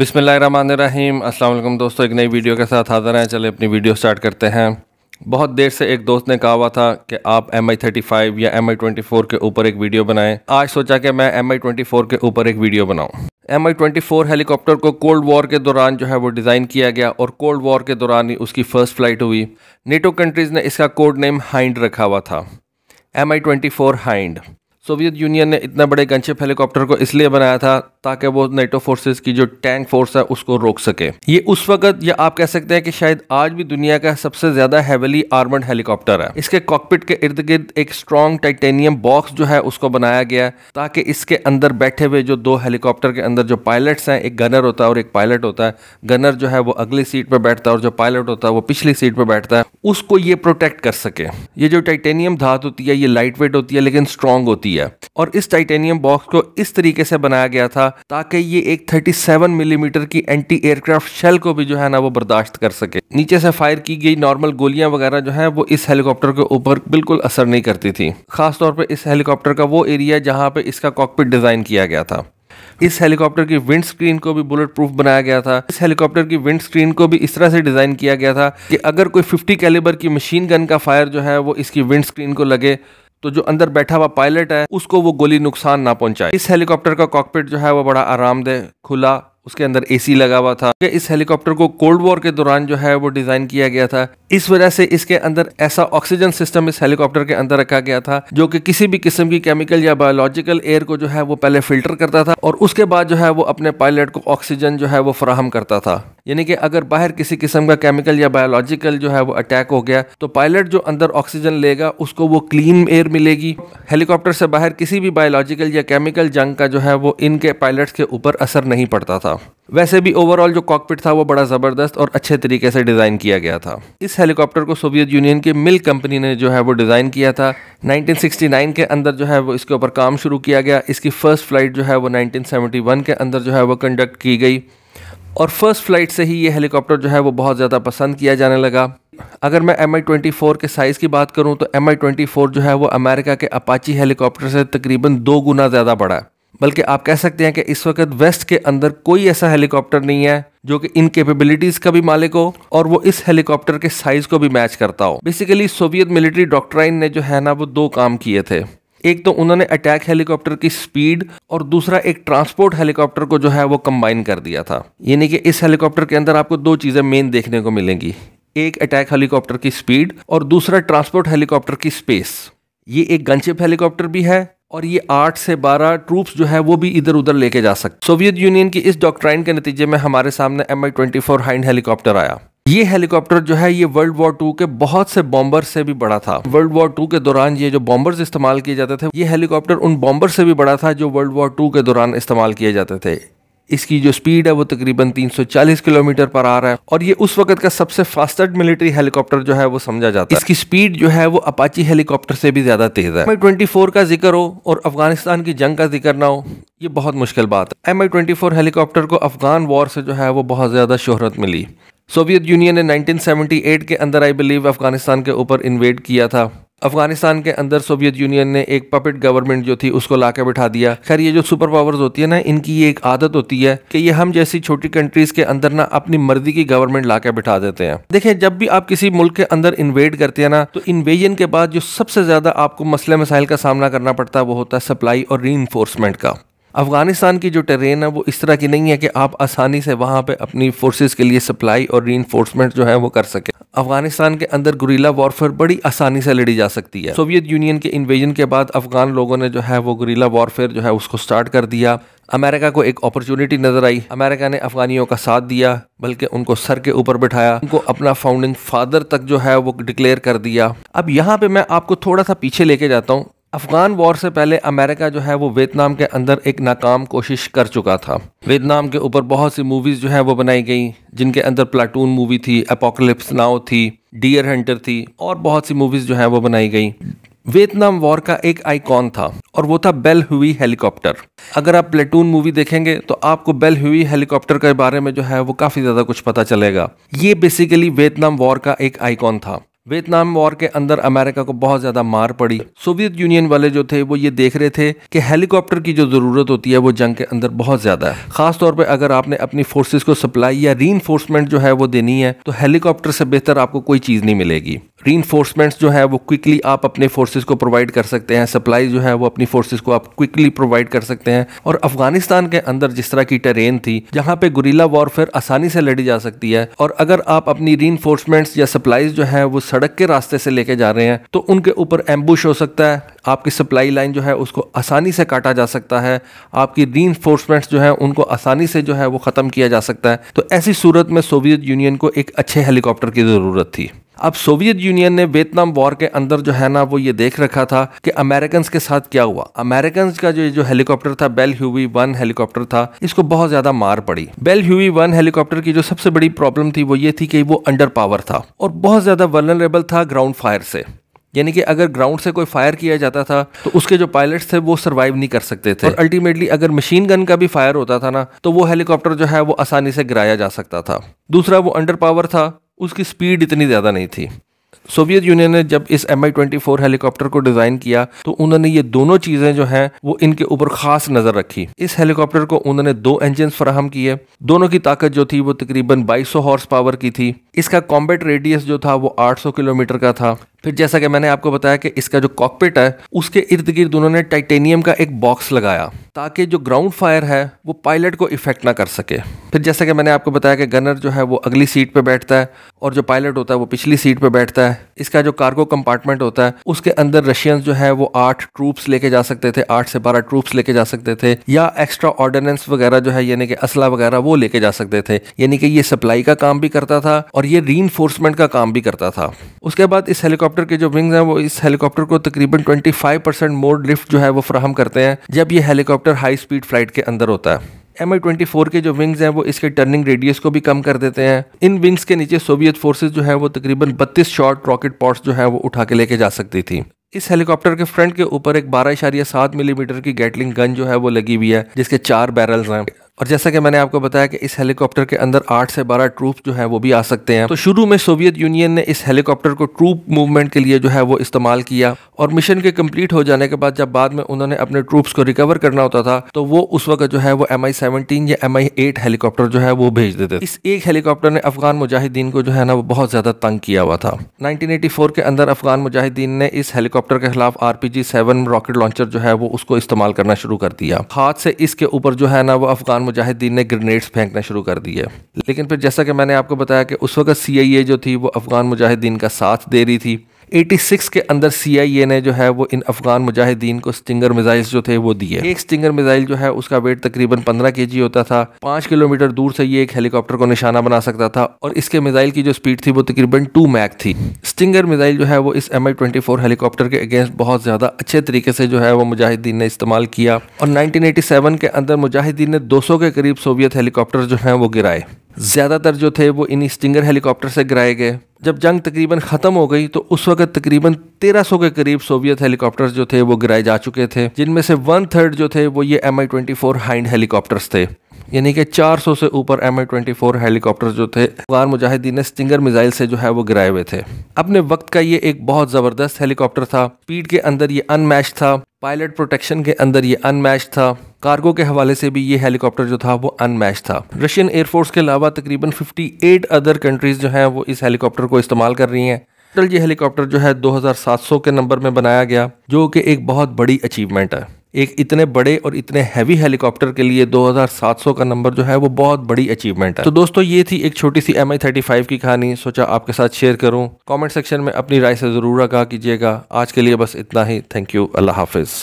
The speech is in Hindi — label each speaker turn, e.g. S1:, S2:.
S1: बिसमीम असल दोस्तों एक नई वीडियो के साथ हाजिर हैं चले अपनी वीडियो स्टार्ट करते हैं बहुत देर से एक दोस्त ने कहा हुआ था कि आप एम आई थर्टी फाइव या एम आई ट्वेंटी फोर के ऊपर एक वीडियो बनाएं आज सोचा कि मैं एम आई ट्वेंटी फोर के ऊपर एक वीडियो बनाऊं M I twenty four helicopter को कोल्ड वॉर के दौरान जो है वो डिज़ाइन किया गया और कोल्ड वॉर के दौरान ही उसकी फ़र्स्ट फ्लाइट हुई नेटो कंट्रीज़ ने इसका कोड नेम हाइंड रखा हुआ था M I twenty four Hind Soviet Union ने इतना बड़े गनशिप हेलीकॉप्टर को इसलिए बनाया था ताकि वो नेटो फोर्सेस की जो टैंक फोर्स है उसको रोक सके ये उस वक्त या आप कह सकते हैं कि शायद आज भी दुनिया का सबसे ज्यादा हैवली आर्मड हेलीकॉप्टर है इसके कॉकपिट के इर्द गिर्द एक स्ट्रॉन्ग टाइटेनियम बॉक्स जो है उसको बनाया गया ताकि इसके अंदर बैठे हुए जो दो हेलीकॉप्टर के अंदर जो पायलट्स हैं एक गनर होता है और एक पायलट होता है गनर जो है वो अगली सीट पर बैठता है और जो पायलट होता है वो पिछली सीट पर बैठता है उसको ये प्रोटेक्ट कर सके ये जो टाइटेनियम धात होती है ये लाइट वेट होती है लेकिन स्ट्रॉन्ग होती है दिया और इस टाइटेनियम बॉक्स को इस तरीके से बनाया गया था ताकि ये एक 37 मिलीमीटर mm की एंटी एयरक्राफ्ट शेल को भी जो है ना वो बर्दाश्त कर सके नीचे से फायर की गई नॉर्मल गोलियां वगैरह जो है वो इस हेलीकॉप्टर के ऊपर बिल्कुल असर नहीं करती थी खासतौर पर इस हेलीकॉप्टर का वो एरिया जहाँ पे इसका कॉकपिट डिजाइन किया गया था इस हेलीकॉप्टर की विंड स्क्रीन को भी बुलेट प्रूफ बनाया गया था इस हेलीकॉप्टर की विंड स्क्रीन को भी इस तरह से डिज़ाइन किया गया था कि अगर कोई 50 कैलिबर की मशीन गन का फायर जो है वो इसकी विंड स्क्रीन को लगे तो जो अंदर बैठा हुआ पायलट है उसको वो गोली नुकसान ना पहुंचाए इस हेलीकॉप्टर का कॉकपिट जो है वो बड़ा आरामदेह खुला उसके अंदर एसी लगा हुआ था इस हेलीकॉप्टर को कोल्ड वॉर के दौरान जो है वो डिज़ाइन किया गया था इस वजह से इसके अंदर ऐसा ऑक्सीजन सिस्टम इस हेलीकॉप्टर के अंदर रखा गया था जो कि किसी भी किस्म की केमिकल या बायोलॉजिकल एयर को जो है वो पहले फिल्टर करता था और उसके बाद जो है वो अपने पायलट को ऑक्सीजन जो है वो फ्राहम करता था यानी कि अगर बाहर किसी किस्म का केमिकल या बायोलॉजिकल जो है वो अटैक हो गया तो पायलट जो अंदर ऑक्सीजन लेगा उसको वो क्लीन एयर मिलेगी हेलीकॉप्टर से बाहर किसी भी बायोलॉजिकल या केमिकल जंग का जो है वो इनके पायलट्स के ऊपर असर नहीं पड़ता था वैसे भी ओवरऑल जो कॉकपिट था वो बड़ा ज़बरदस्त और अच्छे तरीके से डिज़ाइन किया गया था इस हेलीकॉप्टर को सोवियत यूनियन की मिल कंपनी ने जो है वो डिज़ाइन किया था 1969 के अंदर जो है वो इसके ऊपर काम शुरू किया गया इसकी फ़र्स्ट फ्लाइट जो है वो 1971 के अंदर जो है वो कंडक्ट की गई और फर्स्ट फ्लाइट से ही ये हेलीकॉप्टर जो है वो बहुत ज़्यादा पसंद किया जाने लगा अगर मैं एम आई ट्वेंटी फ़ोर के साइज़ की बात करूँ तो एम आई ट्वेंटी फ़ोर जो है वो अमेरिका के अपाची हेलीकॉप्टर से तकरीबन दो गुना ज़्यादा बड़ा है बल्कि आप कह सकते हैं कि इस वक्त वेस्ट के अंदर कोई ऐसा हेलीकॉप्टर नहीं है जो कि इन कैपेबिलिटीज़ का भी मालिक हो और वो इस हेलीकॉप्टर के साइज़ को भी मैच करता हो बेसिकली सोवियत मिलिट्री डॉक्ट्राइन ने जो है ना वो दो काम किए थे एक तो उन्होंने अटैक हेलीकॉप्टर की स्पीड और दूसरा एक ट्रांसपोर्ट हेलीकॉप्टर को जो है वो कंबाइन कर दिया था यानी कि इस हेलीकॉप्टर के अंदर आपको दो चीज़ें मेन देखने को मिलेंगी एक अटैक हेलीकॉप्टर की स्पीड और दूसरा ट्रांसपोर्ट हेलीकॉप्टर की स्पेस ये एक गनशिप हेलीकॉप्टर भी है और ये आठ से बारह ट्रूप्स जो है वो भी इधर उधर लेके जा सकते सोवियत यूनियन की इस डॉक्ट्राइन के नतीजे में हमारे सामने M I twenty four Hind helicopter आया ये हेलीकॉप्टर जो है ये वर्ल्ड वॉर टू के बहुत से बॉम्बर से भी बड़ा था वर्ल्ड वॉर टू के दौरान ये जो बॉम्बर्स इस्तेमाल किए जाते थे ये हेलीकॉप्टर उन बॉम्बर से भी बड़ा था जो वर्ल्ड वॉर टू के दौरान इस्तेमाल किए जाते थे इसकी जो स्पीड है वो तकरीबन 340 किलोमीटर पर आ रहा है और ये उस वक्त का सबसे फास्टेस्ट मिलिट्री हेलीकॉप्टर जो है वो समझा जाता है इसकी स्पीड जो है वो अपाची हेलीकॉप्टर से भी ज्यादा तेज है एम ट्वेंटी का जिक्र हो और अफगानिस्तान की जंग का जिक्र ना हो ये बहुत मुश्किल बात है M I twenty four helicopter को अफगान वॉर से जो है वो बहुत ज्यादा शोहरत मिली सोवियत यूनियन ने 1978 के अंदर आई बिलीव अफगानिस्तान के ऊपर इन्वेड किया था अफगानिस्तान के अंदर सोवियत यूनियन ने एक पपेट गवर्नमेंट जो थी उसको ला के बिठा दिया खैर ये जो सुपर पावर्स होती है ना इनकी ये एक आदत होती है कि ये हम जैसी छोटी कंट्रीज के अंदर ना अपनी मर्जी की गवर्नमेंट ला के बिठा देते हैं देखिए जब भी आप किसी मुल्क के अंदर इन्वेड करते हैं ना तो इन्वेजन के बाद जो सबसे ज्यादा आपको मसले मसाइल का सामना करना पड़ता है वो होता है सप्लाई और री का अफ़गानिस्तान की जो टेरेन है वो इस तरह की नहीं है कि आप आसानी से वहाँ पे अपनी फोर्सेस के लिए सप्लाई और री जो है वो कर सके अफगानिस्तान के अंदर गुरीला वॉरफेयर बड़ी आसानी से लड़ी जा सकती है सोवियत यूनियन के इन्वेजन के बाद अफगान लोगों ने जो है वो गुरीला वॉरफेयर जो है उसको स्टार्ट कर दिया अमेरिका को एक अपॉर्चुनिटी नज़र आई अमेरिका ने अफगानियों का साथ दिया बल्कि उनको सर के ऊपर बिठाया उनको अपना फाउंडिंग फादर तक जो है वो डिक्लेयर कर दिया अब यहाँ पे मैं आपको थोड़ा सा पीछे लेके जाता हूँ अफगान वॉर से पहले अमेरिका जो है वो वियतनाम के अंदर एक नाकाम कोशिश कर चुका था वियतनाम के ऊपर बहुत सी मूवीज़ जो है वो बनाई गई जिनके अंदर प्लाटून मूवी थी अपोकलिप्स नाव थी डियर हंटर थी और बहुत सी मूवीज़ जो है वो बनाई गई वियतनाम वॉर का एक आइकॉन था और वो था बेल हुई हेलीकॉप्टर अगर आप प्लेटून मूवी देखेंगे तो आपको बेल हुई हेलीकॉप्टर के बारे में जो है वो काफ़ी ज़्यादा कुछ पता चलेगा ये बेसिकली वियतनाम वॉर का एक आइकॉन था वियतनाम वॉर के अंदर अमेरिका को बहुत ज़्यादा मार पड़ी सोवियत यूनियन वाले जो थे वो ये देख रहे थे कि हेलीकॉप्टर की जो ज़रूरत होती है वो जंग के अंदर बहुत ज़्यादा है ख़ासतौर पर अगर आपने अपनी फोर्सेज को सप्लाई या री जो है वो देनी है तो हेलीकॉप्टर से बेहतर आपको कोई चीज़ नहीं मिलेगी री जो है वो क्विकली आप अपने फोर्सेज को प्रोवाइड कर सकते हैं सप्लाई जो है वो अपनी फोर्सेज को आप क्विकली प्रोवाइड कर सकते हैं और अफगानिस्तान के अंदर जिस तरह की टेरेन थी जहां पे गुरीला वॉरफेयर आसानी से लड़ी जा सकती है और अगर आप अपनी री या सप्लाईज जो है वो सड़क के रास्ते से लेके जा रहे हैं तो उनके ऊपर एम्बुश हो सकता है आपकी सप्लाई लाइन जो है उसको आसानी से काटा जा सकता है आपकी री जो है उनको आसानी से जो है वो ख़त्म किया जा सकता है तो ऐसी सूरत में सोवियत यूनियन को एक अच्छे हेलीकॉप्टर की ज़रूरत थी अब सोवियत यूनियन ने वियतनाम वॉर के अंदर जो है ना वो ये देख रखा था कि अमेरिकन के साथ क्या हुआ अमेरिकन का जो जो हेलीकॉप्टर था बेल ह्यूवी वन हेलीकॉप्टर था इसको बहुत ज्यादा मार पड़ी बेल ह्यूवी वन हेलीकॉप्टर की जो सबसे बड़ी प्रॉब्लम थी वो ये थी कि वो अंडर पावर था और बहुत ज्यादा वर्नरेबल था ग्राउंड फायर से यानी कि अगर ग्राउंड से कोई फायर किया जाता था तो उसके जो पायलट्स थे वो सर्वाइव नहीं कर सकते थे और अल्टीमेटली अगर मशीन गन का भी फायर होता था ना तो वो हेलीकॉप्टर जो है वो आसानी से गिराया जा सकता था दूसरा वो अंडर पावर था उसकी स्पीड इतनी ज़्यादा नहीं थी सोवियत यूनियन ने जब इस M I twenty four helicopter को डिज़ाइन किया तो उन्होंने ये दोनों चीज़ें जो हैं वो इनके ऊपर खास नज़र रखी इस हेलीकॉप्टर को उन्होंने दो इंजन फराहम किए दोनों की ताकत जो थी वो तकरीबन 2200 हॉर्स पावर की थी इसका कॉम्बेट रेडियस जो था वो 800 किलोमीटर का था फिर जैसा कि मैंने आपको बताया कि इसका जो कॉकपिट है उसके इर्द गिर्द उन्होंने टाइटेनियम का एक बॉक्स लगाया ताकि जो ग्राउंड फायर है वो पायलट को इफेक्ट ना कर सके फिर जैसा कि मैंने आपको बताया कि गनर जो है वो अगली सीट पर बैठता है और जो पायलट होता है वो पिछली सीट पर बैठता है इसका जो कार्गो कंपार्टमेंट होता है उसके अंदर रशियंस जो है वो आठ ट्रूप्स लेके जा सकते थे आठ से बारह ट्रूप्स लेके जा सकते थे या एक्स्ट्रा ऑर्डिनेंस वगैरह जो है यानी कि असला वगैरह वो लेके जा सकते थे यानी कि ये सप्लाई का काम भी करता था और ये री का काम भी करता था उसके बाद इस हेलीकॉप्टर के जो विंग्स हैं वो इस हेलीकॉप्टर को तकरीबन 25 परसेंट मोर लिफ्ट जो है वो फ्राहम करते हैं जब ये हेलीकॉप्टर हाई स्पीड फ्लाइट के अंदर होता है एम आई ट्वेंटी फोर के जो विंग्स हैं वो इसके टर्निंग रेडियस को भी कम कर देते हैं इन विंग्स के नीचे सोवियत फोर्सेज जो है वो तकरीबन बत्तीस शॉर्ट रॉकेट पॉट्स जो है वो उठा के लेके जा सकती थी इस हेलीकॉप्टर के फ्रंट के ऊपर एक बारह इशारिया सात मिलीमीटर की गैटलिंग गन जो है वो लगी हुई है जिसके चार बैरल्स हैं और जैसा कि मैंने आपको बताया कि इस हेलीकॉप्टर के अंदर आठ से बारह ट्रूप जो है वो भी आ सकते हैं तो शुरू में सोवियत यूनियन ने इस हेलीकॉप्टर को ट्रूप मूवमेंट के लिए जो है वो इस्तेमाल किया और मिशन के कंप्लीट हो जाने के बाद जब बाद में उन्होंने अपने ट्रूप्स को रिकवर करना होता था तो वो उस वक्त जो है वो एम आई सेवनटीन या एम आई एट हेलीकॉप्टर जो है वो भेज देते इस एक हेलीकॉप्टर ने अफगान मुजाहिदीन को जो है ना वो बहुत ज़्यादा तंग किया हुआ था नाइनटीन के अंदर अफगान मुजाहिदीन ने इस हेलीकॉप्टर के खिलाफ R P G seven rocket launcher जो है वो उसको इस्तेमाल करना शुरू कर दिया हाथ से इसके ऊपर जो है ना वो अफगान मुजाहिदीन ने ग्रेनेड्स फेंकना शुरू कर दिए लेकिन फिर जैसा कि मैंने आपको बताया कि उस वक्त सी आई ए जो थी वो अफ़गान मुजाहिदीन का साथ दे रही थी 86 के अंदर सीआईए ने जो है वो इन अफगान मुजाहिदीन को स्टिंगर मिसाइल्स जो थे वो दिए एक स्टिंगर मिसाइल जो है उसका वेट तकरीबन 15 के होता था पाँच किलोमीटर दूर से ये एक हेलीकॉप्टर को निशाना बना सकता था और इसके मिसाइल की जो स्पीड थी वो तकरीबन टू मैक थी स्टिंगर मिसाइल जो है वो इस एम हेलीकॉप्टर के अगेंस्ट बहुत ज़्यादा अच्छे तरीके से जो है वो मुजाहिदीन ने इस्तेमाल किया और नाइनटीन के अंदर मुजाहिदीन ने दो के करीब सोवियत हेलीकॉप्टर जो है वो गिराए ज़्यादातर जो थे वो इन स्टिंगर हेलीकॉप्टर से गिराए गए जब जंग तकरीबन ख़त्म हो गई तो उस वक्त तकरीबन 1300 के करीब सोवियत हेलीकॉप्टर्स जो थे वो गिराए जा चुके थे जिनमें से वन थर्ड जो थे वो ये M I twenty four Hind helicopters थे यानी कि 400 से ऊपर एम ट्वेंटी हेलीकॉप्टर जो थे अफगान मुजाहिदीन ने स्टिंगर मिसाइल से जो है वो गिराए हुए थे अपने वक्त का ये एक बहुत ज़बरदस्त हेलीकॉप्टर था पीठ के अंदर ये अनमैच था पायलट प्रोटेक्शन के अंदर ये अनमैच था कार्गो के हवाले से भी ये हेलीकॉप्टर जो था वो अनमैच था रशियन एयरफोर्स के अलावा तकरीबन 58 अदर कंट्रीज़ जो हैं वो इस हेलीकॉप्टर को इस्तेमाल कर रही हैं टोटल ये हेलीकॉप्टर जो है 2700 के नंबर में बनाया गया जो कि एक बहुत बड़ी अचीवमेंट है एक इतने बड़े और इतने हैवी हेलीकॉप्टर के लिए 2700 का नंबर जो है वो बहुत बड़ी अचीवमेंट है तो दोस्तों ये थी एक छोटी सी एम की कहानी सोचा आपके साथ शेयर करूँ कॉमेंट सेक्शन में अपनी राय से ज़रूर आगा कीजिएगा आज के लिए बस इतना ही थैंक यू अल्लाह हाफिज़